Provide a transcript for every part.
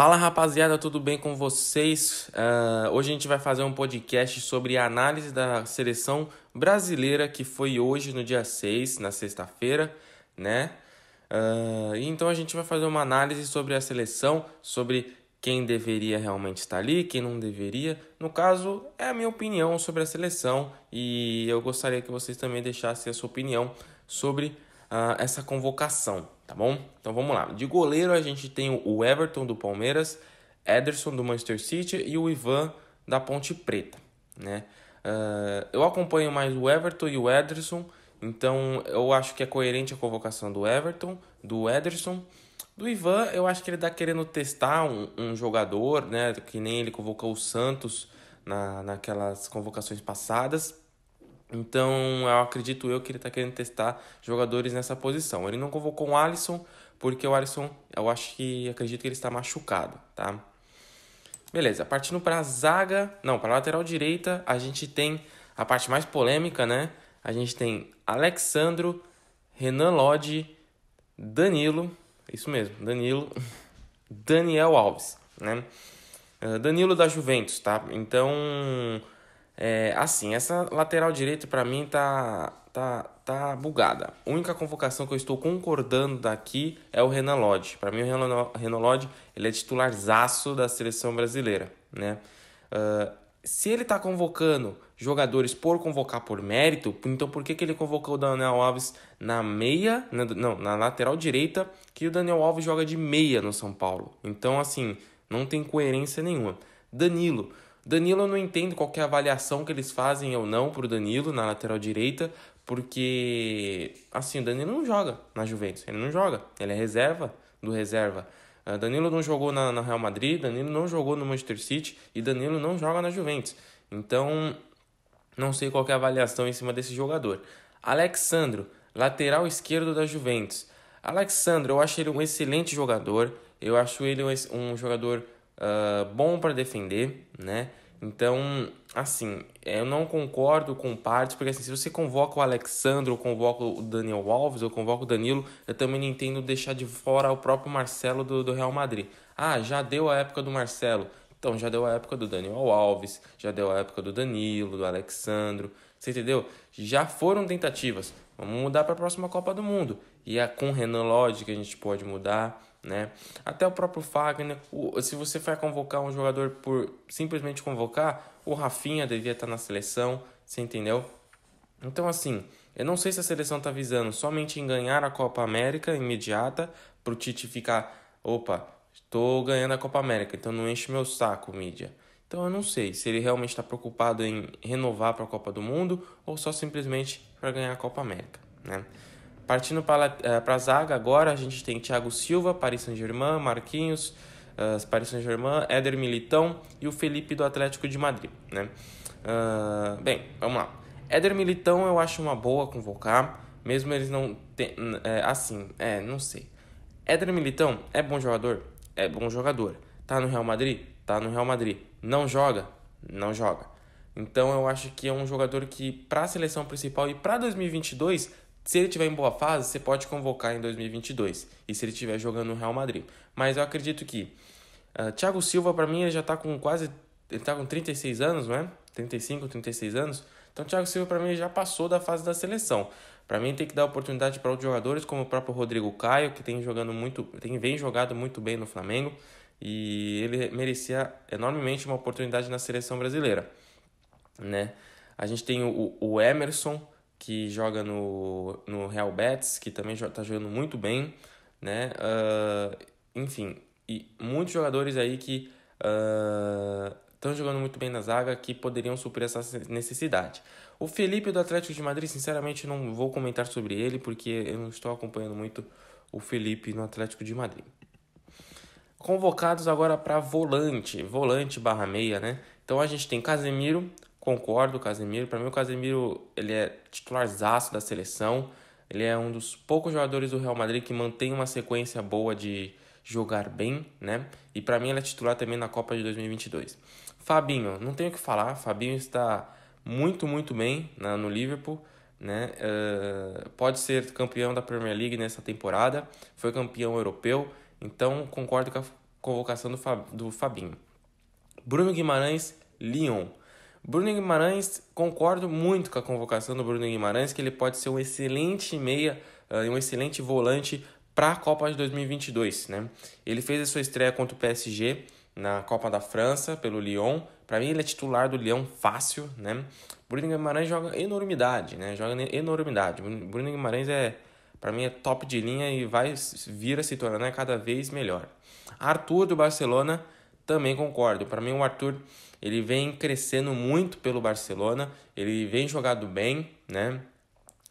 Fala rapaziada, tudo bem com vocês? Uh, hoje a gente vai fazer um podcast sobre a análise da seleção brasileira que foi hoje no dia 6, na sexta-feira, né? Uh, então a gente vai fazer uma análise sobre a seleção, sobre quem deveria realmente estar ali, quem não deveria. No caso, é a minha opinião sobre a seleção e eu gostaria que vocês também deixassem a sua opinião sobre a uh, essa convocação, tá bom? Então vamos lá. De goleiro a gente tem o Everton do Palmeiras, Ederson do Manchester City e o Ivan da Ponte Preta, né? Uh, eu acompanho mais o Everton e o Ederson, então eu acho que é coerente a convocação do Everton, do Ederson. Do Ivan, eu acho que ele está querendo testar um, um jogador, né? Que nem ele convocou o Santos na, naquelas convocações passadas. Então, eu acredito eu que ele está querendo testar jogadores nessa posição. Ele não convocou o Alisson, porque o Alisson, eu acho que acredito que ele está machucado, tá? Beleza, partindo para a zaga, não, para a lateral direita, a gente tem a parte mais polêmica, né? A gente tem Alexandro, Renan Lodi Danilo, isso mesmo, Danilo, Daniel Alves, né? Eh, Danilo da Juventus, tá? Então, é, assim, essa lateral direita para mim tá, tá, tá bugada. A única convocação que eu estou concordando daqui é o Renan Lodge. Para mim, o Renan Lodge ele é titularzaço da seleção brasileira. Né? Uh, se ele está convocando jogadores por convocar por mérito, então por que, que ele convocou o Daniel Alves na meia, né, não, na lateral direita, que o Daniel Alves joga de meia no São Paulo? Então, assim, não tem coerência nenhuma. Danilo, Danilo, eu não entendo qual é a avaliação que eles fazem ou não pro Danilo na lateral direita, porque, assim, o Danilo não joga na Juventus, ele não joga, ele é reserva do reserva. Ah, Danilo não jogou na, na Real Madrid, Danilo não jogou no Manchester City e Danilo não joga na Juventus. Então, não sei qual é a avaliação em cima desse jogador. Alexandro, lateral esquerdo da Juventus. Alexandro, eu acho ele um excelente jogador, eu acho ele um, um jogador ah, bom para defender, né? Então, assim, eu não concordo com partes, porque assim, se você convoca o Alexandre, ou convoca o Daniel Alves, ou convoca o Danilo, eu também não entendo deixar de fora o próprio Marcelo do, do Real Madrid. Ah, já deu a época do Marcelo. Então já deu a época do Daniel Alves, já deu a época do Danilo, do Alexandro, você entendeu? Já foram tentativas. Vamos mudar para a próxima Copa do Mundo. E é com o Renan Lodge que a gente pode mudar né? Até o próprio Fagner, o, se você vai convocar um jogador por simplesmente convocar, o Rafinha devia estar na seleção, você entendeu? Então assim, eu não sei se a seleção está visando somente em ganhar a Copa América imediata para o Tite ficar, opa, estou ganhando a Copa América, então não enche meu saco, mídia. Então eu não sei se ele realmente está preocupado em renovar para a Copa do Mundo ou só simplesmente para ganhar a Copa América, né? Partindo para, eh, para a zaga agora, a gente tem Thiago Silva, Paris Saint-Germain, Marquinhos, uh, Paris Saint-Germain, Éder Militão e o Felipe do Atlético de Madrid. Né? Uh, bem, vamos lá. Éder Militão eu acho uma boa convocar, mesmo eles não... é, assim, é, não sei. Éder Militão é bom jogador? É bom jogador. Tá no Real Madrid? Tá no Real Madrid. Não joga? Não joga. Então eu acho que é um jogador que para a seleção principal e para 2022 se ele tiver em boa fase, você pode convocar em 2022 e se ele estiver jogando no Real Madrid. Mas eu acredito que uh, Thiago Silva, para mim, ele já está com quase. Ele tá com 36 anos, não é? 35, 36 anos. Então, Thiago Silva, para mim, já passou da fase da seleção. Para mim, tem que dar oportunidade para outros jogadores, como o próprio Rodrigo Caio, que tem jogando muito, tem vem jogado muito bem no Flamengo e ele merecia enormemente uma oportunidade na seleção brasileira, né? A gente tem o, o Emerson, que joga no, no Real Betis, que também está jogando muito bem, né? Uh, enfim, e muitos jogadores aí que estão ah, uh, jogando muito bem na zaga que poderiam suprir essa necessidade. O Felipe do Atlético de Madrid, sinceramente, não vou comentar sobre ele porque eu não estou acompanhando muito o Felipe no Atlético de Madrid. Convocados agora para volante, volante barra meia, né? Então a gente tem Casemiro, concordo, Casemiro. Para mim, o Casemiro ele é titularzaço da seleção. Ele é um dos poucos jogadores do Real Madrid que mantém uma sequência boa de jogar bem, né? E para mim, ele é titular também na Copa de 2022. Fabinho, não tenho o que falar. Fabinho está muito, muito bem na, né, no Liverpool. Né? Uh, pode ser campeão da Premier League nessa temporada, foi campeão europeu, então concordo com a convocação do, Fab, do Fabinho. Bruno Guimarães, Lyon. Bruno Guimarães, concordo muito com a convocação do Bruno Guimarães, que ele pode ser um excelente meia, eh, um excelente volante para a Copa de 2022, né? Ele fez a sua estreia contra o PSG na Copa da França pelo Lyon. Para mim ele é titular do Lyon fácil, né? Bruno Guimarães joga enormidade, né? Joga enormidade. Bruno Guimarães é para mim é top de linha e vai vir a se tornar cada vez melhor. Arthur do Barcelona também concordo. Para mim o Arthur ele vem crescendo muito pelo Barcelona, ele vem jogado bem, né?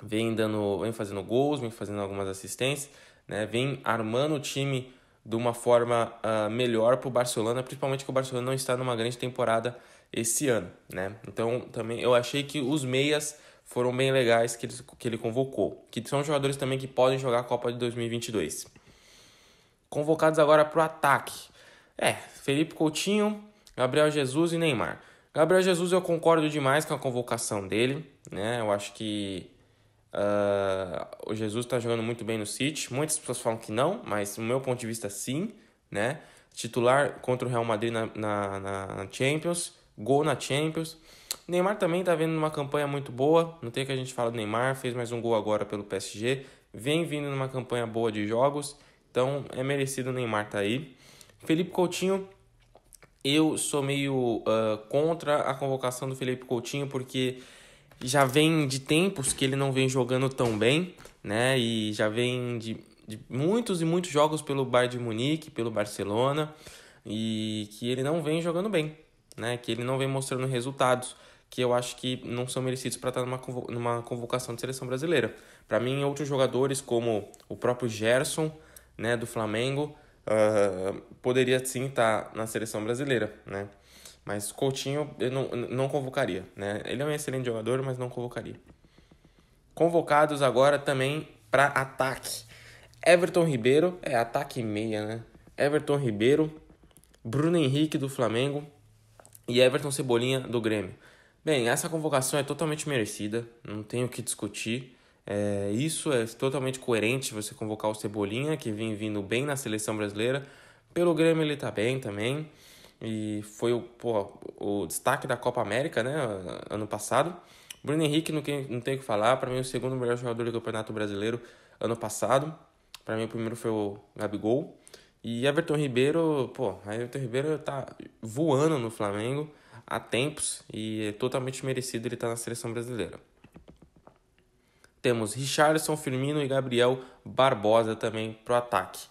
Vem dando, vem fazendo gols, vem fazendo algumas assistências, né? Vem armando o time de uma forma uh, melhor para o Barcelona, principalmente que o Barcelona não está numa grande temporada esse ano, né? Então também eu achei que os meias foram bem legais que ele, que ele convocou, que são jogadores também que podem jogar a Copa de 2022. Convocados agora para o ataque. É, Felipe Coutinho, Gabriel Jesus e Neymar. Gabriel Jesus, eu concordo demais com a convocação dele. Né? Eu acho que uh, o Jesus está jogando muito bem no City. Muitas pessoas falam que não, mas do meu ponto de vista, sim. Né? Titular contra o Real Madrid na, na, na Champions, gol na Champions. Neymar também está vendo uma campanha muito boa. Não tem que a gente falar do Neymar, fez mais um gol agora pelo PSG. Vem vindo numa campanha boa de jogos. Então é merecido o Neymar tá aí. Felipe Coutinho eu sou meio uh, contra a convocação do Felipe Coutinho, porque já vem de tempos que ele não vem jogando tão bem, né? E já vem de, de muitos e muitos jogos pelo Bayern de Munique, pelo Barcelona, e que ele não vem jogando bem, né? Que ele não vem mostrando resultados que eu acho que não são merecidos para estar numa, numa convocação de seleção brasileira. Para mim, outros jogadores como o próprio Gerson, né, do Flamengo, uh, poderia sim estar tá na seleção brasileira, né? Mas Coutinho eu não, não convocaria, né? Ele é um excelente jogador, mas não convocaria. Convocados agora também para ataque. Everton Ribeiro, é ataque meia, né? Everton Ribeiro, Bruno Henrique do Flamengo e Everton Cebolinha do Grêmio. Bem, essa convocação é totalmente merecida, não tenho o que discutir. É, isso é totalmente coerente você convocar o Cebolinha, que vem vindo bem na seleção brasileira. Pelo Grêmio ele tá bem também. E foi o, pô, o destaque da Copa América, né? Ano passado. Bruno Henrique, não, não tem o que falar. Para mim, o segundo melhor jogador do Campeonato Brasileiro ano passado. Para mim, o primeiro foi o Gabigol. E Everton Ribeiro, pô, Everton Ribeiro tá voando no Flamengo há tempos e é totalmente merecido ele estar tá na seleção brasileira. Temos Richarlison, Firmino e Gabriel Barbosa também para o ataque.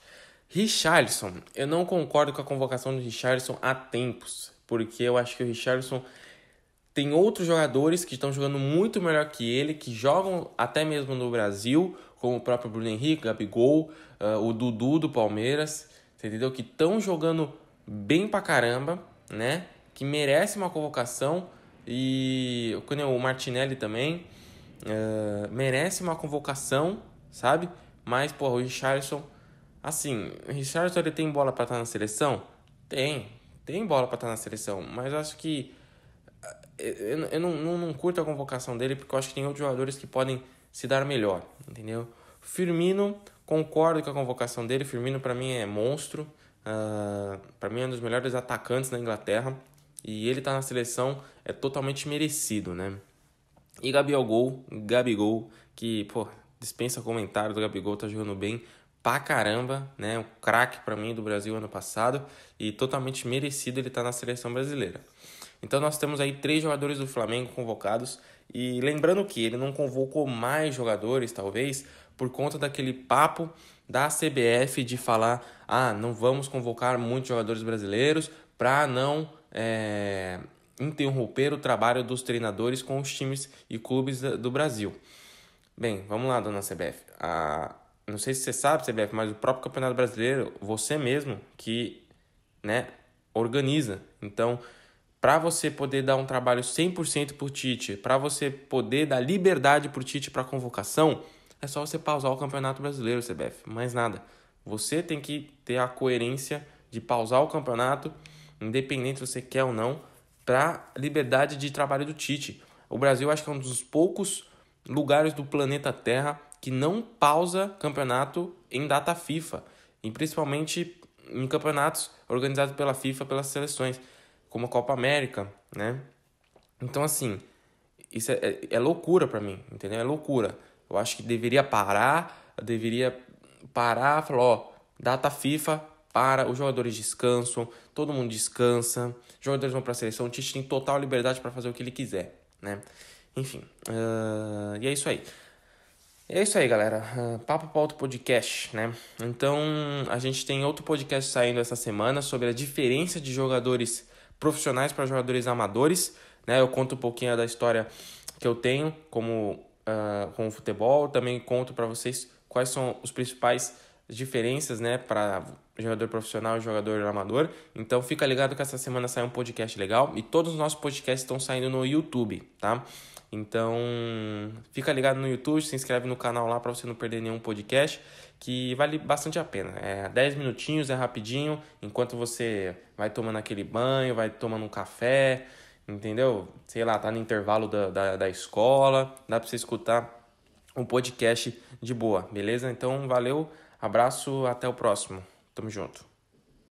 Richarlison, eu não concordo com a convocação do Richarlison há tempos, porque eu acho que o Richarlison tem outros jogadores que estão jogando muito melhor que ele, que jogam até mesmo no Brasil, como o próprio Bruno Henrique, Gabigol, uh, o Dudu do Palmeiras, entendeu? Que estão jogando bem pra caramba, né? Que merece uma convocação e o Martinelli também. Eh, merece uma convocação, sabe? Mas, pô, o Richardson, assim, o Richardson ele tem bola para estar tá na seleção? Tem, tem bola para estar tá na seleção, mas acho que eh, eh, eu, eu não, não, não, curto a convocação dele porque eu acho que tem outros jogadores que podem se dar melhor, entendeu? Firmino, concordo com a convocação dele. Firmino, para mim, é monstro. Uh, ah, para mim, é um dos melhores atacantes na Inglaterra. E ele tá na seleção, é totalmente merecido, né? E Gabriel Gol, Gabigol, que, pô, dispensa comentário do Gabigol, tá jogando bem pra caramba, né? Um craque para mim do Brasil ano passado e totalmente merecido ele tá na seleção brasileira. Então nós temos aí três jogadores do Flamengo convocados e lembrando que ele não convocou mais jogadores, talvez, por conta daquele papo da CBF de falar: ah, não vamos convocar muitos jogadores brasileiros para não é, interromper o trabalho dos treinadores com os times e clubes do Brasil. Bem, vamos lá, dona CBF. Ah, não sei se você sabe, CBF, mas o próprio Campeonato Brasileiro, você mesmo que né, organiza. Então, para você poder dar um trabalho 100% para o Tite, para você poder dar liberdade para o Tite para convocação, é só você pausar o Campeonato Brasileiro, CBF. Mais nada. Você tem que ter a coerência de pausar o campeonato, independente se você quer ou não, para liberdade de trabalho do Tite. O Brasil acho que é um dos poucos lugares do planeta Terra que não pausa campeonato em data FIFA, e principalmente em campeonatos organizados pela FIFA, pelas seleções, como a Copa América, né? Então assim, isso é, é, é loucura para mim, entendeu? É loucura. Eu acho que deveria parar, deveria parar, falar, ó, data FIFA, para, os jogadores descansam, todo mundo descansa, os jogadores vão para a seleção, o Tite tem total liberdade para fazer o que ele quiser, né? Enfim, uh, e é isso aí. É isso aí, galera. Uh, papo para outro podcast, né? Então, a gente tem outro podcast saindo essa semana sobre a diferença de jogadores profissionais para jogadores amadores, né? Eu conto um pouquinho da história que eu tenho como uh, com o futebol, também conto para vocês quais são os principais diferenças, né, para jogador profissional jogador amador. Então fica ligado que essa semana sai um podcast legal e todos os nossos podcasts estão saindo no YouTube, tá? Então fica ligado no YouTube, se inscreve no canal lá para você não perder nenhum podcast, que vale bastante a pena. É 10 minutinhos, é rapidinho, enquanto você vai tomando aquele banho, vai tomando um café, entendeu? Sei lá, tá no intervalo da, da, da escola, dá para você escutar um podcast de boa, beleza? Então valeu, abraço, até o próximo. Tamo junto.